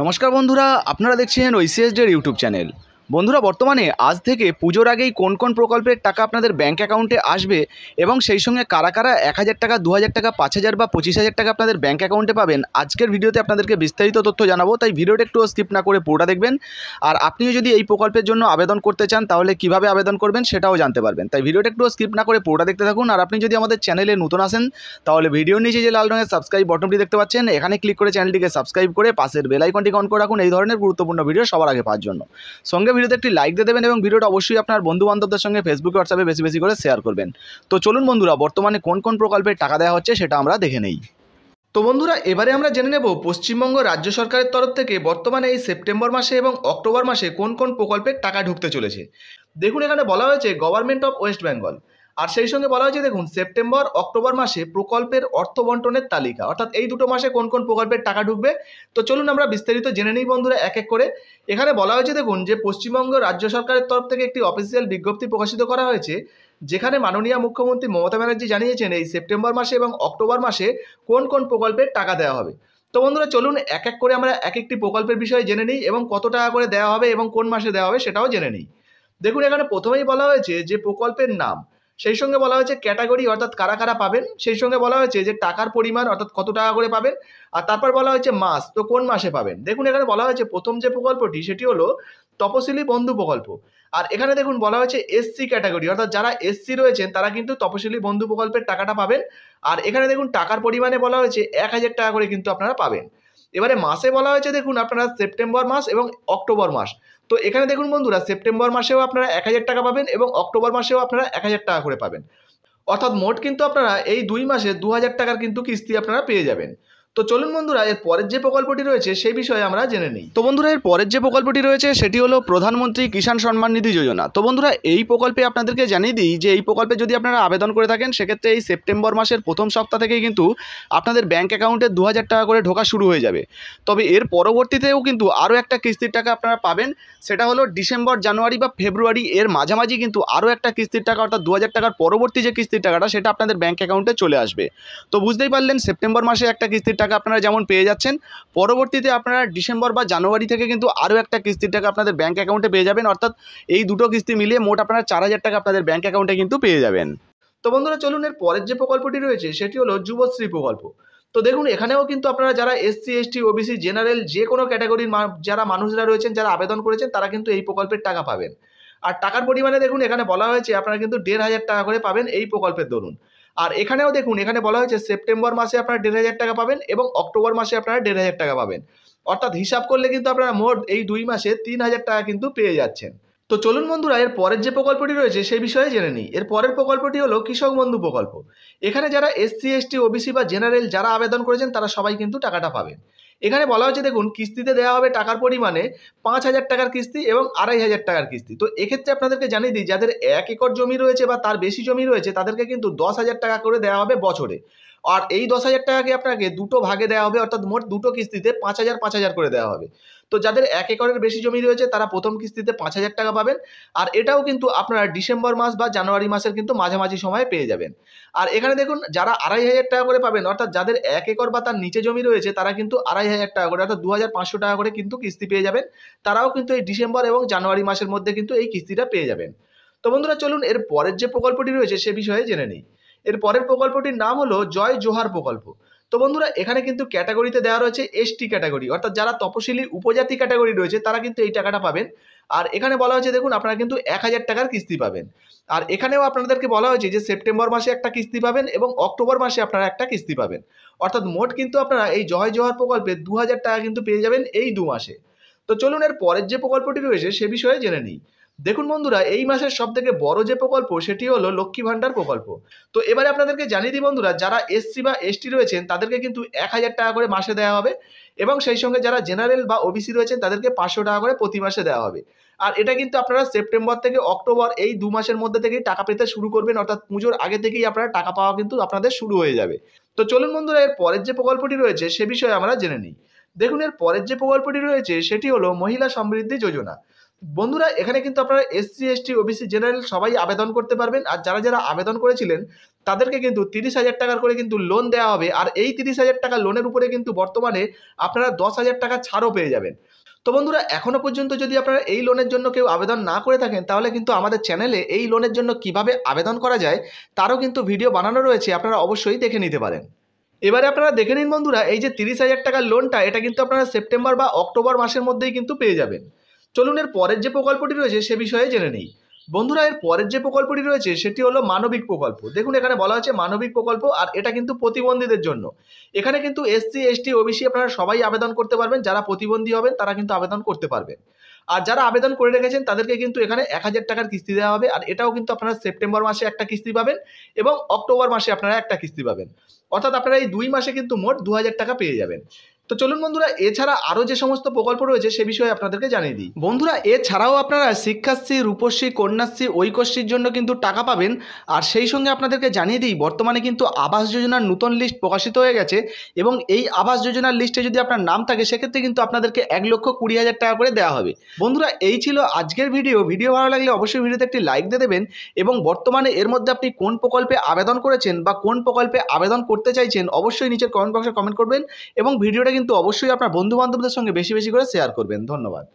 নমস্কার বন্ধুরা আপনারা দেখছেন ঐসিএসডের ইউটিউব চ্যানেল বন্ধুরা বর্তমানে আজ থেকে পুজোর আগেই কোন কোন প্রকল্পের টাকা আপনাদের ব্যাঙ্ক অ্যাকাউন্টে আসবে এবং সেই সঙ্গে কারা কারা এক হাজার টাকা দু হাজার টাকা পাঁচ হাজার বা পঁচিশ হাজার টাকা আপনাদের ব্যাঙ্ক অ্যাকাউন্টে পাবেন আজকের ভিডিওতে আপনাদেরকে বিস্তারিত তথ্য জানাবো তাই ভিডিওটা একটু স্কিপ না করে পুরোটা দেখবেন আর আপনিও যদি এই প্রকল্পের জন্য আবেদন করতে চান তাহলে কিভাবে আবেদন করবেন সেটাও জানতে পারবেন তাই ভিডিওটা একটু স্কিপ না করে পুরোটা দেখতে থাকুন আর আপনি যদি আমাদের চ্যানেলে নতুন আসেন তাহলে ভিডিও নিচে যে লাল রঙের সাবস্ক্রাইব বটনটি দেখতে পাচ্ছেন এখানে ক্লিক করে চ্যানেলটিকে সাবস্ক্রাইব করে পাশের বেলাইকনটিকে অন করে রাখুন এই ধরনের গুরুত্বপূর্ণ ভিডিও সবার আগে পাওয়ার জন্য সঙ্গে ভিডিওতে একটি লাইক দিয়ে দেবেন এবং ভিডিওটা অবশ্যই আপনার বন্ধুবান্ধবদের সঙ্গে ফেসবুক হোয়াটসঅ্যাপে বেশি বেশি করে শেয়ার করবেন তো চলুন বন্ধুরা বর্তমানে কোন কোন প্রকল্পের টাকা দেওয়া হচ্ছে সেটা আমরা দেখে নেই তো বন্ধুরা এবারে আমরা জেনে নেব পশ্চিমবঙ্গ রাজ্য সরকারের তরফ থেকে বর্তমানে এই সেপ্টেম্বর মাসে এবং অক্টোবর মাসে কোন কোন প্রকল্পের টাকা ঢুকতে চলেছে দেখুন এখানে বলা হয়েছে গভর্নমেন্ট অফ ওয়েস্ট বেঙ্গল আর সেই সঙ্গে বলা হয়েছে দেখুন সেপ্টেম্বর অক্টোবর মাসে প্রকল্পের অর্থ বন্টনের তালিকা অর্থাৎ এই দুটো মাসে কোন কোন প্রকল্পের টাকা ঢুকবে তো চলুন আমরা বিস্তারিত জেনে নিই বন্ধুরা এক এক করে এখানে বলা হয়েছে দেখুন যে পশ্চিমবঙ্গ রাজ্য সরকারের তরফ থেকে একটি অফিসিয়াল বিজ্ঞপ্তি প্রকাশিত করা হয়েছে যেখানে মাননীয় মুখ্যমন্ত্রী মমতা ব্যানার্জি জানিয়েছেন এই সেপ্টেম্বর মাসে এবং অক্টোবর মাসে কোন কোন প্রকল্পের টাকা দেওয়া হবে তো বন্ধুরা চলুন এক এক করে আমরা এক একটি প্রকল্পের বিষয়ে জেনে নিই এবং কত টাকা করে দেওয়া হবে এবং কোন মাসে দেওয়া হবে সেটাও জেনে নিই দেখুন এখানে প্রথমেই বলা হয়েছে যে প্রকল্পের নাম সেই সঙ্গে বলা হয়েছে ক্যাটাগরি অর্থাৎ কারা কারা পাবেন সেই সঙ্গে বলা হয়েছে যে টাকার পরিমাণ অর্থাৎ কত টাকা করে পাবেন আর তারপর বলা হয়েছে মাস তো কোন মাসে পাবেন দেখুন এখানে বলা হয়েছে প্রথম যে প্রকল্পটি সেটি হলো তপশিলি বন্ধু প্রকল্প আর এখানে দেখুন বলা হয়েছে এসসি ক্যাটাগরি অর্থাৎ যারা এসসি রয়েছেন তারা কিন্তু তপশিলি বন্ধু প্রকল্পের টাকাটা পাবেন আর এখানে দেখুন টাকার পরিমাণে বলা হয়েছে এক হাজার টাকা করে কিন্তু আপনারা পাবেন এবারে মাসে বলা হয়েছে দেখুন আপনারা সেপ্টেম্বর মাস এবং অক্টোবর মাস তো এখানে দেখুন বন্ধুরা সেপ্টেম্বর মাসেও আপনারা এক হাজার টাকা পাবেন এবং অক্টোবর মাসেও আপনারা এক হাজার টাকা করে পাবেন অর্থাৎ মোট কিন্তু আপনারা এই দুই মাসে দু হাজার টাকার কিন্তু কিস্তি আপনারা পেয়ে যাবেন তো চলুন বন্ধুরা এর পরের যে প্রকল্পটি রয়েছে সেই বিষয়ে আমরা জেনে নিই তো বন্ধুরা এর পরের যে প্রকল্পটি রয়েছে সেটি হলো প্রধানমন্ত্রী কিষাণ সম্মান নিধি যোজনা তো বন্ধুরা এই প্রকল্পে আপনাদেরকে জানিয়ে দিই যে এই প্রকল্পে যদি আপনারা আবেদন করে থাকেন সেক্ষেত্রে এই সেপ্টেম্বর মাসের প্রথম সপ্তাহ থেকেই কিন্তু আপনাদের ব্যাঙ্ক অ্যাকাউন্টে দু টাকা করে ঢোকা শুরু হয়ে যাবে তবে এর পরবর্তীতেও কিন্তু আরও একটা কিস্তির টাকা আপনারা পাবেন সেটা হলো ডিসেম্বর জানুয়ারি বা ফেব্রুয়ারি এর মাঝামাঝি কিন্তু আরও একটা কিস্তির টাকা অর্থাৎ দু টাকার পরবর্তী যে কিস্তির টাকাটা সেটা আপনাদের ব্যাঙ্ক অ্যাকাউন্টে চলে আসবে তো বুঝতেই পারলেন সেপ্টেম্বর মাসে একটা কিস্তির টাকা টাকা আপনারা যেমন পেয়ে যাচ্ছেন পরবর্তীতে আপনারা ডিসেম্বর বা জানুয়ারি থেকে কিন্তু আরও একটা কিস্তির টাকা আপনাদের ব্যাঙ্ক অ্যাকাউন্টে পেয়ে যাবেন অর্থাৎ এই দুটো কিস্তি মিলিয়ে মোট আপনারা চার হাজার টাকা আপনাদের ব্যাঙ্ক অ্যাকাউন্টে কিন্তু পেয়ে যাবেন তো বন্ধুরা চলুন এর পরের যে প্রকল্পটি রয়েছে সেটি হলো যুবশ্রী প্রকল্প তো দেখুন এখানেও কিন্তু আপনারা যারা এসসি এসটি ওবিসি জেনারেল যে কোনো ক্যাটাগরির যারা মানুষরা রয়েছেন যারা আবেদন করেছেন তারা কিন্তু এই প্রকল্পের টাকা পাবেন আর টাকার পরিমাণে দেখুন এখানে বলা হয়েছে আপনারা কিন্তু দেড় হাজার টাকা করে পাবেন এই প্রকল্পের দরুন আর এখানেও দেখুন এখানে বলা হয়েছে সেপ্টেম্বর মাসে আপনারা দেড় হাজার টাকা পাবেন এবং অক্টোবর মাসে আপনারা দেড় হাজার টাকা পাবেন অর্থাৎ হিসাব করলে কিন্তু আপনারা মোট এই দুই মাসে তিন হাজার টাকা কিন্তু পেয়ে যাচ্ছেন তো চলুন বন্ধুরা এর পরের যে প্রকল্পটি রয়েছে সেই বিষয়ে জেনে নিই এর পরের প্রকল্পটি হলো কৃষক বন্ধু প্রকল্প এখানে যারা এসসি এসটি ওবিসি বা জেনারেল যারা আবেদন করেছেন তারা সবাই কিন্তু টাকাটা পাবেন এখানে বলা হয়েছে দেখুন কিস্তিতে দেওয়া হবে টাকার পরিমাণে পাঁচ হাজার টাকার কিস্তি এবং আড়াই হাজার টাকার কিস্তি তো এক্ষেত্রে আপনাদেরকে জানিয়ে দিই যাদের এক একর জমি রয়েছে বা তার বেশি জমি রয়েছে তাদেরকে কিন্তু দশ হাজার টাকা করে দেওয়া হবে বছরে আর এই দশ হাজার টাকাকে আপনাকে দুটো ভাগে দেওয়া হবে অর্থাৎ মোট দুটো কিস্তিতে পাঁচ হাজার পাঁচ হাজার করে দেওয়া হবে তো যাদের এক একরের বেশি জমি রয়েছে তারা প্রথম কিস্তিতে পাঁচ হাজার টাকা পাবেন আর এটাও কিন্তু আপনারা ডিসেম্বর মাস বা জানুয়ারি মাসের কিন্তু মাঝামাঝি সময়ে পেয়ে যাবেন আর এখানে দেখুন যারা আড়াই হাজার টাকা করে পাবেন অর্থাৎ যাদের এক একর বা তার নিচে জমি রয়েছে তারা কিন্তু আড়াই হাজার টাকা করে অর্থাৎ দু হাজার পাঁচশো টাকা করে কিন্তু কিস্তি পেয়ে যাবেন তারাও কিন্তু এই ডিসেম্বর এবং জানুয়ারি মাসের মধ্যে কিন্তু এই কিস্তিটা পেয়ে যাবেন তো বন্ধুরা চলুন এর পরের যে প্রকল্পটি রয়েছে সে বিষয়ে জেনে নিই এর পরের প্রকল্পটির নাম হলো জয় জোহার প্রকল্প তো বন্ধুরা এখানে কিন্তু ক্যাটাগরিতে দেওয়া রয়েছে এসটি ক্যাটাগরি অর্থাৎ যারা তপশিলি উপজাতি ক্যাটাগরি রয়েছে তারা কিন্তু এই টাকাটা পাবেন আর এখানে বলা হয়েছে দেখুন আপনারা কিন্তু এক হাজার টাকার কিস্তি পাবেন আর এখানেও আপনাদেরকে বলা হয়েছে যে সেপ্টেম্বর মাসে একটা কিস্তি পাবেন এবং অক্টোবর মাসে আপনারা একটা কিস্তি পাবেন অর্থাৎ মোট কিন্তু আপনারা এই জয় জোহার প্রকল্পে দু হাজার টাকা কিন্তু পেয়ে যাবেন এই দু মাসে তো চলুন এর পরের যে প্রকল্পটি রয়েছে সে বিষয়ে জেনে নিই দেখুন বন্ধুরা এই মাসের সব থেকে বড় যে প্রকল্প সেটি হলো লক্ষ্মী ভাণ্ডার প্রকল্প তো এবারে আপনাদেরকে জানিয়ে দিই বন্ধুরা যারা এসসি বা এসটি রয়েছেন তাদেরকে কিন্তু এক হাজার টাকা করে মাসে দেওয়া হবে এবং সেই সঙ্গে যারা জেনারেল বা ওবিসি রয়েছেন তাদেরকে পাঁচশো টাকা করে প্রতি মাসে দেওয়া হবে আর এটা কিন্তু আপনারা সেপ্টেম্বর থেকে অক্টোবর এই দু মাসের মধ্যে থেকেই টাকা পেতে শুরু করবেন অর্থাৎ পুজোর আগে থেকেই আপনারা টাকা পাওয়া কিন্তু আপনাদের শুরু হয়ে যাবে তো চলুন বন্ধুরা এর পরের যে প্রকল্পটি রয়েছে সে বিষয়ে আমরা জেনে নিই দেখুন এর পরের যে প্রকল্পটি রয়েছে সেটি হলো মহিলা সমৃদ্ধি যোজনা বন্ধুরা এখানে কিন্তু আপনারা এসসি এসটি ওবিসি জেনারেল সবাই আবেদন করতে পারবেন আর যারা যারা আবেদন করেছিলেন তাদেরকে কিন্তু তিরিশ হাজার টাকার করে কিন্তু লোন দেওয়া হবে আর এই তিরিশ হাজার টাকা লোনের উপরে কিন্তু বর্তমানে আপনারা দশ হাজার টাকা ছাড়ও পেয়ে যাবেন তো বন্ধুরা এখনও পর্যন্ত যদি আপনারা এই লোনের জন্য কেউ আবেদন না করে থাকেন তাহলে কিন্তু আমাদের চ্যানেলে এই লোনের জন্য কিভাবে আবেদন করা যায় তারও কিন্তু ভিডিও বানানো রয়েছে আপনারা অবশ্যই দেখে নিতে পারেন এবারে আপনারা দেখে নিন বন্ধুরা এই যে তিরিশ হাজার টাকার লোনটা এটা কিন্তু আপনারা সেপ্টেম্বর বা অক্টোবর মাসের মধ্যেই কিন্তু পেয়ে যাবেন চলুন এর পরের যে প্রকল্পটি রয়েছে সে বিষয়ে জেনে নেই বন্ধুরা এর পরের যে প্রকল্পটি রয়েছে সেটি হলো মানবিক প্রকল্প দেখুন এখানে বলা হয়েছে মানবিক প্রকল্প আর এটা কিন্তু প্রতিবন্ধীদের জন্য এখানে কিন্তু এসসি এসটি ওবিসি আপনারা সবাই আবেদন করতে পারবেন যারা প্রতিবন্ধী হবেন তারা কিন্তু আবেদন করতে পারবেন আর যারা আবেদন করে রেখেছেন তাদেরকে কিন্তু এখানে এক হাজার টাকার কিস্তি দেওয়া হবে আর এটাও কিন্তু আপনারা সেপ্টেম্বর মাসে একটা কিস্তি পাবেন এবং অক্টোবর মাসে আপনারা একটা কিস্তি পাবেন অর্থাৎ আপনারা এই দুই মাসে কিন্তু মোট দু হাজার টাকা পেয়ে যাবেন তো চলুন বন্ধুরা এছাড়া আরও যে সমস্ত প্রকল্প রয়েছে সে বিষয়ে আপনাদেরকে জানিয়ে দিই বন্ধুরা এছাড়াও আপনারা শিক্ষাশ্রী রূপশ্রী কন্যাশ্রী ঐক্যশ্রীর জন্য কিন্তু টাকা পাবেন আর সেই সঙ্গে আপনাদেরকে জানিয়ে দিই বর্তমানে কিন্তু আবাস যোজনার নতুন লিস্ট প্রকাশিত হয়ে গেছে এবং এই আবাস যোজনার লিস্টে যদি আপনার নাম থাকে সেক্ষেত্রে কিন্তু আপনাদেরকে এক লক্ষ কুড়ি হাজার টাকা করে দেওয়া হবে বন্ধুরা এই ছিল আজকের ভিডিও ভিডিও ভালো লাগলে অবশ্যই ভিডিওতে একটি লাইক দিয়ে দেবেন এবং বর্তমানে এর মধ্যে আপনি কোন প্রকল্পে আবেদন করেছেন বা কোন প্রকল্পে আবেদন করতে চাইছেন অবশ্যই নিচের কমেন্ট বক্সে কমেন্ট করবেন এবং ভিডিওটা কিন্তু অবশ্যই আপনার বন্ধু বান্ধবদের সঙ্গে বেশি বেশি করে শেয়ার করবেন ধন্যবাদ